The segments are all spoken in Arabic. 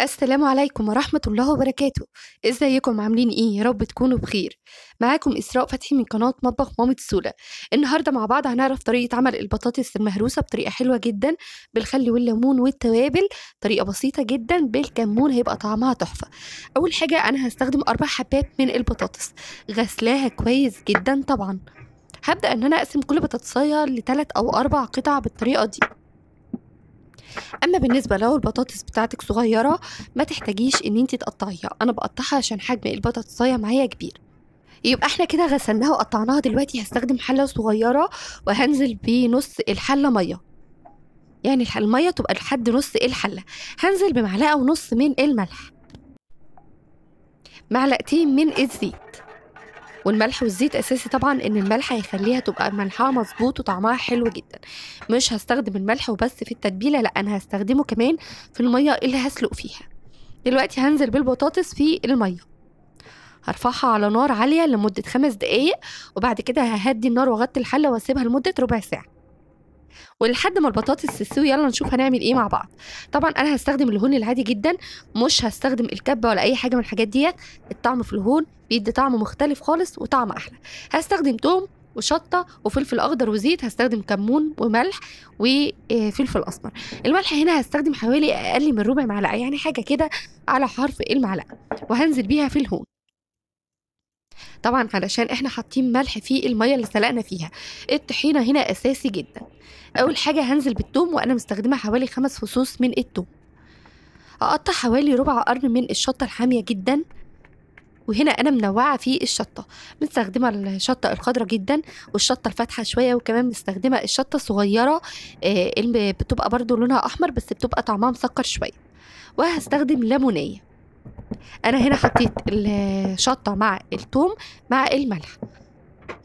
السلام عليكم ورحمة الله وبركاته ازيكم عاملين ايه يا رب تكونوا بخير معاكم اسراء فتحي من قناة مطبخ مامة سولا النهاردة مع بعض هنعرف طريقة عمل البطاطس المهروسة بطريقة حلوة جدا بالخل والليمون والتوابل طريقة بسيطة جدا بالكمون هيبقى طعمها تحفة اول حاجة انا هستخدم اربع حبات من البطاطس غسلاها كويس جدا طبعا هبدأ ان انا اقسم كل بطاطسية لتلات او اربع قطع بالطريقة دي اما بالنسبه لو البطاطس بتاعتك صغيره ما تحتاجيش ان انت تقطعيها انا بقطعها عشان حجم البطاطسايه معايا كبير يبقى احنا كده غسلناها وقطعناها دلوقتي هستخدم حله صغيره وهنزل بنص الحله ميه يعني الميه تبقى لحد نص الحله هنزل بمعلقه ونص من الملح معلقتين من الزيت والملح والزيت اساسي طبعا ان الملح هيخليها تبقى ملحها مظبوط وطعمها حلو جدا مش هستخدم الملح وبس في التتبيله لا انا هستخدمه كمان في الميه اللي هسلق فيها دلوقتي هنزل بالبطاطس في الميه هرفعها على نار عالية لمدة خمس دقايق وبعد كده ههدي النار واغطي الحلة واسيبها لمدة ربع ساعة ولحد ما البطاطس تستوي يلا نشوف هنعمل ايه مع بعض طبعا انا هستخدم الهون العادي جدا مش هستخدم الكبه ولا اي حاجه من الحاجات ديت الطعم في الهون بيدي طعم مختلف خالص وطعم احلى هستخدم توم وشطه وفلفل اخضر وزيت هستخدم كمون وملح وفلفل اسمر الملح هنا هستخدم حوالي اقل من ربع معلقه يعني حاجه كده على حرف المعلقه وهنزل بيها في الهون طبعا علشان احنا حاطين ملح في الميه اللي سلقنا فيها الطحينه هنا اساسي جدا اول حاجه هنزل بالثوم وانا مستخدمه حوالي خمس فصوص من الثوم هقطع حوالي ربع قرن من الشطه الحاميه جدا وهنا انا منوعه في الشطه مستخدمه الشطه الخضراء جدا والشطه الفاتحه شويه وكمان مستخدمه الشطه الصغيره آه، اللي بتبقى برضو لونها احمر بس بتبقى طعمها مسكر شويه وهستخدم ليمونيه انا هنا حطيت الشطه مع الثوم مع الملح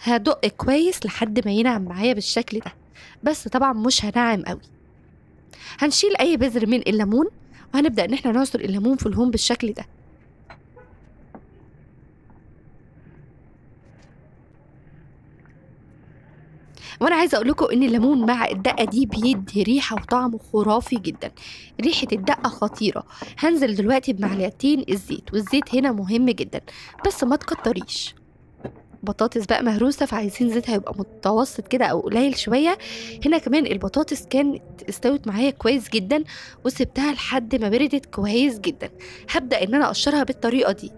هدق كويس لحد ما ينعم معايا بالشكل ده بس طبعا مش هنعم قوي هنشيل اي بذر من الليمون وهنبدا ان احنا نعصر الليمون في الهوم بالشكل ده وانا عايزه اقول لكم ان الليمون مع الدقه دي بيدي ريحه وطعم خرافي جدا ريحه الدقه خطيره هنزل دلوقتي بمعلقتين الزيت والزيت هنا مهم جدا بس ما تكتريش بطاطس بقى مهروسه فعايزين زيتها يبقى متوسط كده او قليل شويه هنا كمان البطاطس كانت استوت معايا كويس جدا وسبتها لحد ما بردت كويس جدا هبدا ان انا اقشرها بالطريقه دي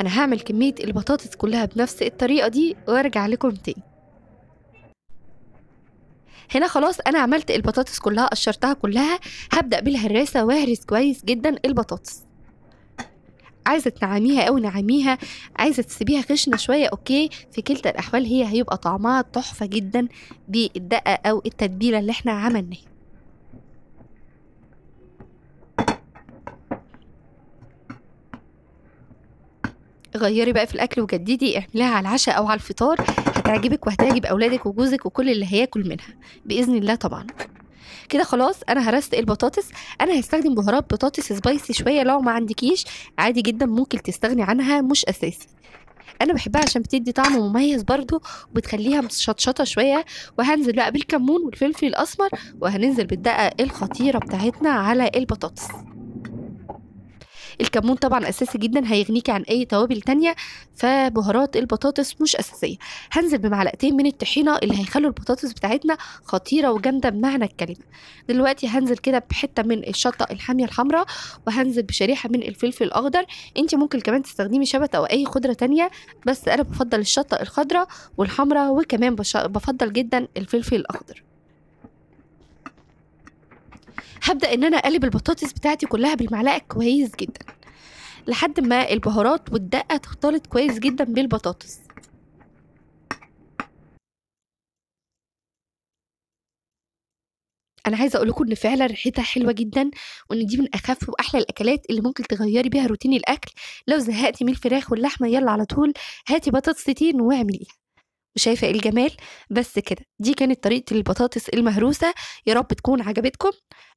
أنا هعمل كمية البطاطس كلها بنفس الطريقة دي وأرجع لكم تاني هنا خلاص أنا عملت البطاطس كلها قشرتها كلها هبدأ بالهراسة وأهرس كويس جدا البطاطس عايزه تنعميها او نعميها عايزه تسيبيها خشنه شويه اوكي في كلتا الاحوال هي هيبقى طعمها تحفه جدا بالدقه او التتبيله اللي احنا عملناها غيري بقى في الاكل وجددي اعمليها على العشاء او على الفطار هتعجبك وهتعجب اولادك وجوزك وكل اللي هياكل منها باذن الله طبعا كده خلاص انا هرست البطاطس انا هستخدم بهارات بطاطس سبايسي شويه لو ما عندكيش عادي جدا ممكن تستغني عنها مش اساسي انا بحبها عشان بتدي طعم مميز برضو وبتخليها مشطشطه شويه وهنزل بقى بالكمون والفلفل الاسمر وهننزل بالدقه الخطيره بتاعتنا على البطاطس الكمون طبعا اساسي جدا هيغنيكي عن اي توابل تانية فبهارات البطاطس مش اساسيه هنزل بمعلقتين من الطحينه اللي هيخلوا البطاطس بتاعتنا خطيره وجامده بمعنى الكلمه دلوقتي هنزل كده بحته من الشطه الحاميه الحمراء وهنزل بشريحه من الفلفل الاخضر انت ممكن كمان تستخدمي شبت او اي خضره تانية بس انا بفضل الشطه الخضراء والحمراء وكمان بفضل جدا الفلفل الاخضر هبدا ان انا اقلب البطاطس بتاعتي كلها بالمعلقه كويس جدا لحد ما البهارات والدقة تختلط كويس جدا بالبطاطس انا عايزه اقول لكم ان فعلا ريحتها حلوه جدا وان دي من اخف واحلى الاكلات اللي ممكن تغيري بيها روتين الاكل لو زهقتي من الفراخ واللحمه يلا على طول هاتي بطاطس تين واعمليها وشايفه ايه الجمال بس كده دي كانت طريقه البطاطس المهروسه يا رب تكون عجبتكم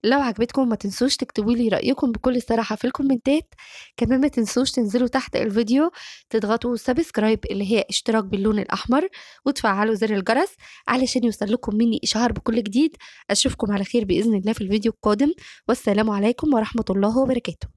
لو عجبتكم ما تنسوش تكتبوا لي رايكم بكل صراحه في الكومنتات كمان ما تنسوش تنزلوا تحت الفيديو تضغطوا سبسكرايب اللي هي اشتراك باللون الاحمر وتفعلوا زر الجرس علشان يوصل لكم مني اشعار بكل جديد اشوفكم على خير باذن الله في الفيديو القادم والسلام عليكم ورحمه الله وبركاته